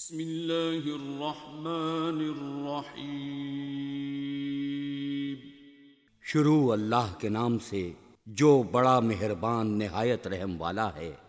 بسم الله الرحمن الرحیم شروع اللہ کے نام سے جو بڑا مہربان نہایت رحم والا ہے